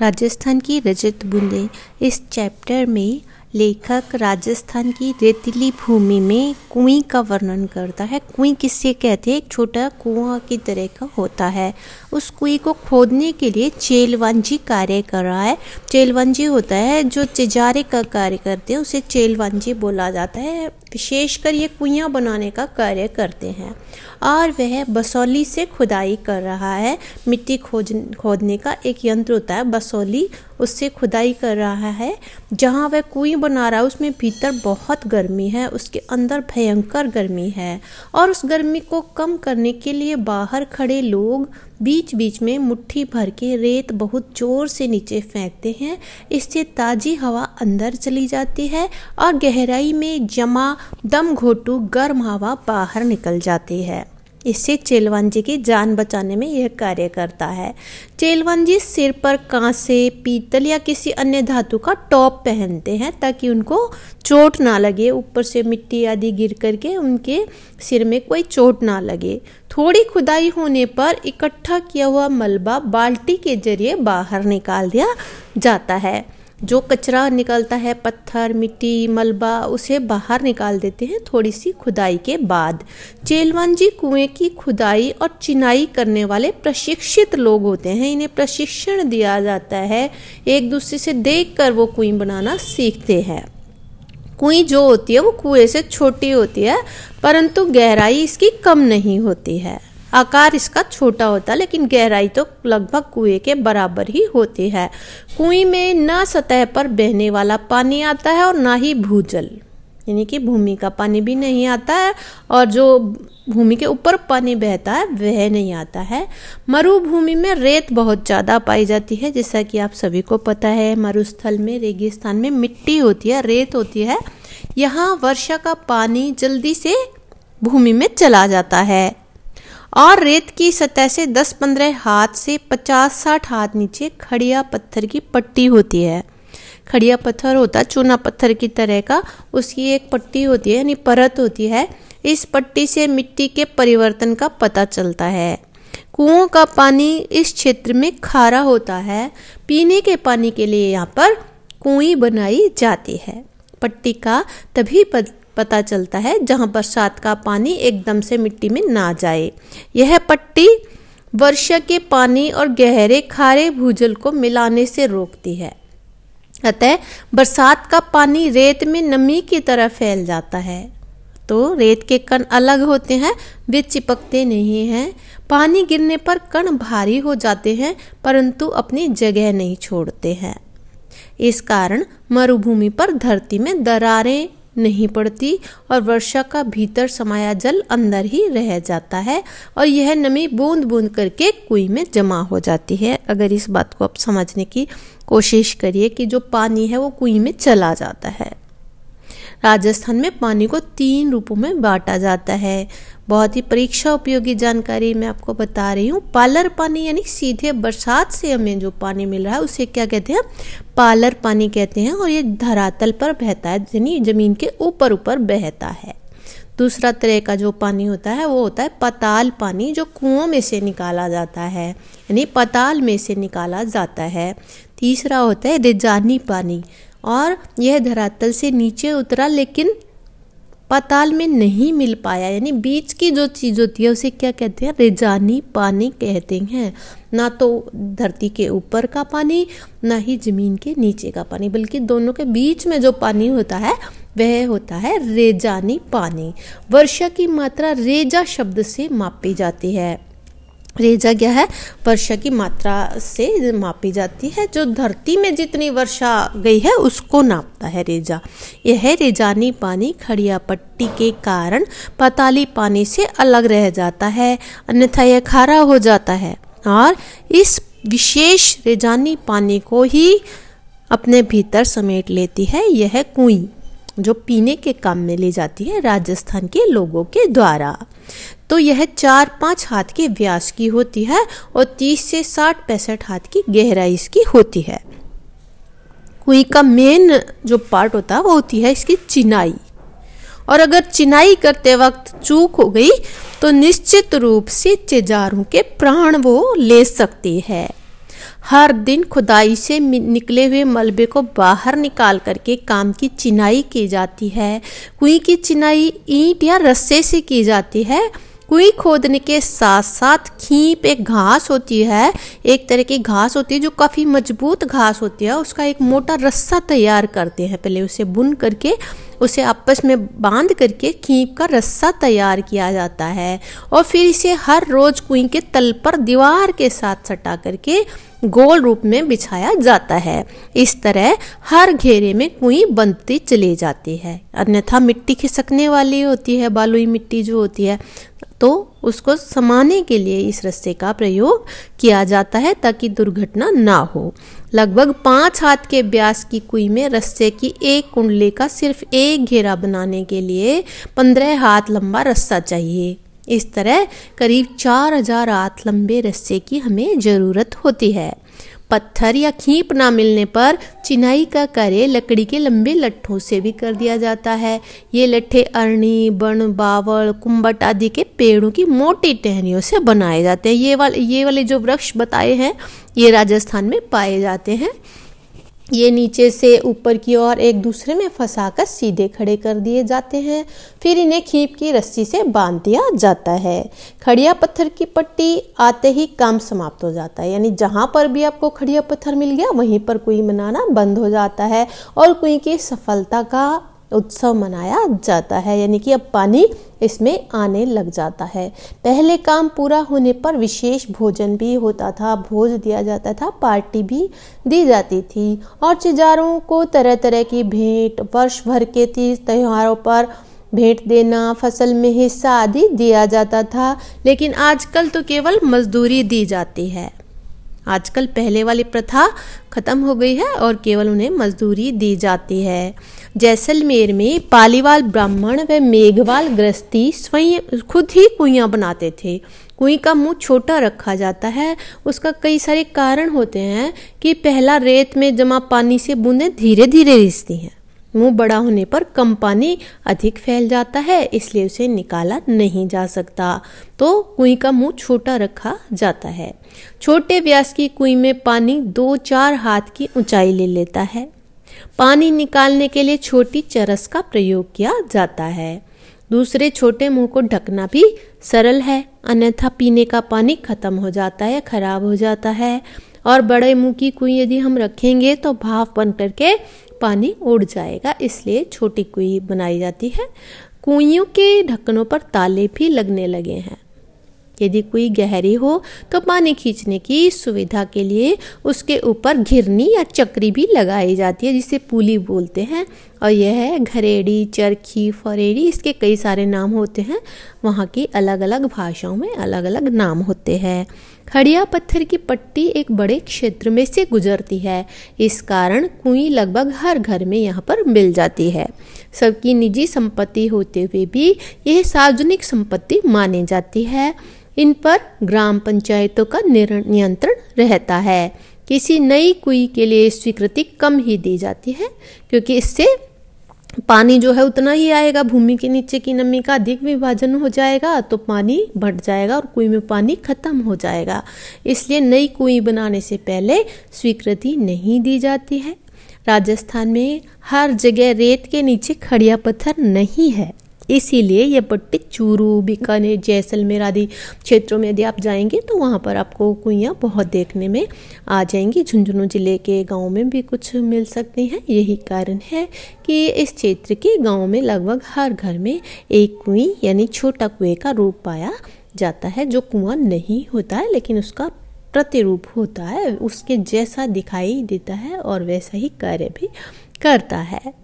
राजस्थान की रजत बूंदें इस चैप्टर में लेखक राजस्थान की रेतीली भूमि में कुएं का वर्णन करता है कुएं किससे कहते हैं एक छोटा कुआं की तरह का होता है उस कुएं को खोदने के लिए चेलवांजी कार्य कर रहा है चेलवांजी होता है जो चिजारे का कार्य करते हैं उसे चेलवांजी बोला जाता है विशेषकर ये कुइयाँ बनाने का कार्य करते हैं और वह बसौली से खुदाई कर रहा है मिट्टी खोज खोदने का एक यंत्र होता है बसौली उससे खुदाई कर रहा है जहाँ वह कुई बना रहा है उसमें भीतर बहुत गर्मी है उसके अंदर भयंकर गर्मी है और उस गर्मी को कम करने के लिए बाहर खड़े लोग बीच बीच में मुट्ठी भर के रेत बहुत जोर से नीचे फेंकते हैं इससे ताज़ी हवा अंदर चली जाती है और गहराई में जमा दम घोटू गर्म हवा बाहर निकल जाती है इससे चेलवन जी की जान बचाने में यह कार्य करता है चेलवन जी सिर पर कांसे पीतल या किसी अन्य धातु का टॉप पहनते हैं ताकि उनको चोट ना लगे ऊपर से मिट्टी आदि गिर करके उनके सिर में कोई चोट ना लगे थोड़ी खुदाई होने पर इकट्ठा किया हुआ मलबा बाल्टी के जरिए बाहर निकाल दिया जाता है जो कचरा निकलता है पत्थर मिट्टी मलबा उसे बाहर निकाल देते हैं थोड़ी सी खुदाई के बाद चेलवान जी कुएं की खुदाई और चिनाई करने वाले प्रशिक्षित लोग होते हैं इन्हें प्रशिक्षण दिया जाता है एक दूसरे से देख कर वो कुएं बनाना सीखते हैं कुई जो होती है वो कुएं से छोटी होती है परंतु गहराई इसकी कम नहीं होती है आकार इसका छोटा होता है लेकिन गहराई तो लगभग कुएं के बराबर ही होती है कुएं में न सतह पर बहने वाला पानी आता है और ना ही भूजल यानी कि भूमि का पानी भी नहीं आता है और जो भूमि के ऊपर पानी बहता है वह नहीं आता है मरुभूमि में रेत बहुत ज़्यादा पाई जाती है जैसा कि आप सभी को पता है मरुस्थल में रेगिस्तान में मिट्टी होती है रेत होती है यहाँ वर्षा का पानी जल्दी से भूमि में चला जाता है और रेत की सतह से 10-15 हाथ से 50-60 हाथ नीचे खड़िया पत्थर की पट्टी होती है खड़िया पत्थर होता है चूना पत्थर की तरह का उसकी एक पट्टी होती है यानी परत होती है इस पट्टी से मिट्टी के परिवर्तन का पता चलता है कुओं का पानी इस क्षेत्र में खारा होता है पीने के पानी के लिए यहाँ पर कुई बनाई जाती है पट्टी का तभी पता चलता है जहाँ बरसात का पानी एकदम से मिट्टी में ना जाए यह पट्टी वर्षा के पानी और गहरे खारे भूजल को मिलाने से रोकती है अतः बरसात का पानी रेत में नमी की तरह फैल जाता है तो रेत के कण अलग होते हैं वे चिपकते नहीं हैं पानी गिरने पर कण भारी हो जाते हैं परंतु अपनी जगह नहीं छोड़ते हैं इस कारण मरुभूमि पर धरती में दरारें नहीं पड़ती और वर्षा का भीतर समाया जल अंदर ही रह जाता है और यह नमी बूंद बूंद करके कुएं में जमा हो जाती है अगर इस बात को आप समझने की कोशिश करिए कि जो पानी है वो कुएं में चला जाता है राजस्थान में पानी को तीन रूपों में बांटा जाता है बहुत ही परीक्षा उपयोगी जानकारी मैं आपको बता रही हूँ पालर पानी यानी सीधे बरसात से हमें जो पानी मिल रहा है उसे क्या कहते हैं पालर पानी कहते हैं और ये धरातल पर बहता है यानी जमीन के ऊपर ऊपर बहता है दूसरा तरह का जो पानी होता है वो होता है पताल पानी जो कुओं में से निकाला जाता है यानी पताल में से निकाला जाता है तीसरा होता है रिजानी पानी और यह धरातल से नीचे उतरा लेकिन पाताल में नहीं मिल पाया यानी बीच की जो चीज़ होती है उसे क्या कहते हैं रेजानी पानी कहते हैं ना तो धरती के ऊपर का पानी ना ही ज़मीन के नीचे का पानी बल्कि दोनों के बीच में जो पानी होता है वह होता है रेजानी पानी वर्षा की मात्रा रेजा शब्द से मापी जाती है रेजा गया है वर्षा की मात्रा से मापी जाती है जो धरती में जितनी वर्षा गई है उसको नापता है रेजा यह है रेजानी पानी खड़िया पट्टी के कारण पताली पानी से अलग रह जाता है अन्यथा यह खारा हो जाता है और इस विशेष रेजानी पानी को ही अपने भीतर समेट लेती है यह कुई जो पीने के काम में ली जाती है राजस्थान के लोगों के द्वारा तो यह चार पाँच हाथ के व्यास की होती है और तीस से साठ पैंसठ हाथ की गहराई इसकी होती है कुई का मेन जो पार्ट होता है वो होती है इसकी चिनाई और अगर चिनाई करते वक्त चूक हो गई तो निश्चित रूप से चेजारों के प्राण वो ले सकती है हर दिन खुदाई से निकले हुए मलबे को बाहर निकाल करके काम की चिनाई की जाती है कुई की चिनाई ईंट या रस्से से की जाती है कुई खोदने के साथ साथ खीप एक घास होती है एक तरह की घास होती है जो काफ़ी मजबूत घास होती है उसका एक मोटा रस्सा तैयार करते हैं पहले उसे बुन करके उसे आपस में बांध करके खीप का रस्सा तैयार किया जाता है और फिर इसे हर रोज़ कुई के तल पर दीवार के साथ सटा करके गोल रूप में बिछाया जाता है इस तरह हर घेरे में कुई बनती चली जाती है अन्यथा मिट्टी खिसकने वाली होती है बालुई मिट्टी जो होती है तो उसको समाने के लिए इस रस्से का प्रयोग किया जाता है ताकि दुर्घटना ना हो लगभग पाँच हाथ के ब्यास की कुई में रस्से की एक कुंडली का सिर्फ एक घेरा बनाने के लिए पंद्रह हाथ लंबा रस्सा चाहिए इस तरह करीब चार हजार हाथ लंबे रस्से की हमें ज़रूरत होती है पत्थर या खींप ना मिलने पर चिनाई का कार्य लकड़ी के लंबे लट्ठों से भी कर दिया जाता है ये लट्ठे अरणी बन बावल कुंबट आदि के पेड़ों की मोटी टहनियों से बनाए जाते हैं ये वाले ये वाले जो वृक्ष बताए हैं ये राजस्थान में पाए जाते हैं ये नीचे से ऊपर की ओर एक दूसरे में फंसाकर सीधे खड़े कर दिए जाते हैं फिर इन्हें खीप की रस्सी से बांध दिया जाता है खड़िया पत्थर की पट्टी आते ही काम समाप्त हो जाता है यानी जहाँ पर भी आपको खड़िया पत्थर मिल गया वहीं पर कुई मनाना बंद हो जाता है और कुई की सफलता का उत्सव मनाया जाता है यानी कि अब पानी इसमें आने लग जाता है पहले काम पूरा होने पर विशेष भोजन भी होता था भोज दिया जाता था पार्टी भी दी जाती थी और चिजारों को तरह तरह की भेंट वर्ष भर के तीज त्योहारों पर भेंट देना फसल में हिस्सा आदि दिया जाता था लेकिन आजकल तो केवल मजदूरी दी जाती है आजकल पहले वाली प्रथा खत्म हो गई है और केवल उन्हें मजदूरी दी जाती है जैसलमेर में पालीवाल ब्राह्मण व मेघवाल ग्रस्ती स्वयं खुद ही कुइयाँ बनाते थे कुएं का मुंह छोटा रखा जाता है उसका कई सारे कारण होते हैं कि पहला रेत में जमा पानी से बूंदें धीरे धीरे रिसती हैं मुंह बड़ा होने पर कम पानी अधिक फैल जाता है इसलिए उसे निकाला नहीं जा सकता तो कुएं का मुंह छोटा रखा जाता है छोटे व्यास की कुएं में पानी दो चार हाथ की ऊंचाई ले लेता है पानी निकालने के लिए छोटी चरस का प्रयोग किया जाता है दूसरे छोटे मुंह को ढकना भी सरल है अन्यथा पीने का पानी खत्म हो जाता है खराब हो जाता है और बड़े मुंह की कुई यदि हम रखेंगे तो भाव बन करके पानी उड़ जाएगा इसलिए छोटी कुई बनाई जाती है कुइयों के ढक्कनों पर ताले भी लगने लगे हैं यदि कुई गहरी हो तो पानी खींचने की सुविधा के लिए उसके ऊपर घिरनी या चक्री भी लगाई जाती है जिसे पुली बोलते हैं और यह है घरेड़ी चरखी फरेड़ी इसके कई सारे नाम होते हैं वहाँ की अलग अलग भाषाओं में अलग अलग नाम होते हैं खड़िया पत्थर की पट्टी एक बड़े क्षेत्र में से गुजरती है इस कारण कुई लगभग हर घर में यहाँ पर मिल जाती है सबकी निजी संपत्ति होते हुए भी यह सार्वजनिक संपत्ति मानी जाती है इन पर ग्राम पंचायतों का नियंत्रण रहता है किसी नई कुई के लिए स्वीकृति कम ही दी जाती है क्योंकि इससे पानी जो है उतना ही आएगा भूमि के नीचे की नमी का अधिक विभाजन हो जाएगा तो पानी बढ़ जाएगा और कुएं में पानी खत्म हो जाएगा इसलिए नई कुएं बनाने से पहले स्वीकृति नहीं दी जाती है राजस्थान में हर जगह रेत के नीचे खड़िया पत्थर नहीं है इसीलिए ये पट्टी चूरू बीकानेर जैसलमेर आदि क्षेत्रों में यदि आप जाएंगे तो वहाँ पर आपको कुइयाँ बहुत देखने में आ जाएंगी झुंझुनू जिले के गाँव में भी कुछ मिल सकती हैं यही कारण है कि इस क्षेत्र के गाँव में लगभग हर घर में एक कुई यानी छोटा कुएँ का रूप पाया जाता है जो कुआं नहीं होता है लेकिन उसका प्रतिरूप होता है उसके जैसा दिखाई देता है और वैसा ही कार्य भी करता है